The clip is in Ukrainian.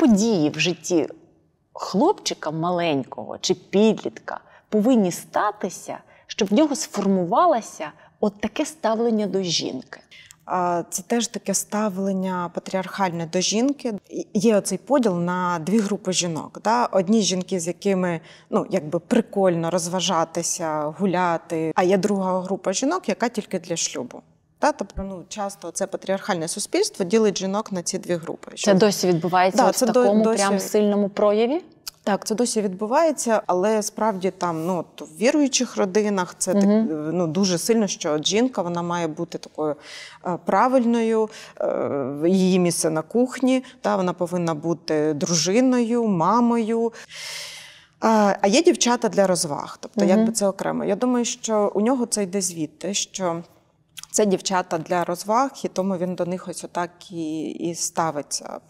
події в житті хлопчика маленького чи підлітка повинні статися, щоб в нього сформувалося от таке ставлення до жінки? Це теж таке ставлення патріархальне до жінки. Є оцей поділ на дві групи жінок. Да? Одні жінки, з якими ну якби прикольно розважатися, гуляти. А є друга група жінок, яка тільки для шлюбу. Та тобто ну часто це патріархальне суспільство ділить жінок на ці дві групи. Що... Це досі відбувається да, це в такому досі... прям сильному прояві. Так, це досі відбувається, але справді там ну то в віруючих родинах це угу. так е, ну дуже сильно, що жінка вона має бути такою е, правильною, е, її місце на кухні. Та вона повинна бути дружиною, мамою. А є дівчата для розваг, тобто угу. якби це окремо. Я думаю, що у нього це йде звідти. що це дівчата для розваг, і тому він до них ось отак і і ставиться.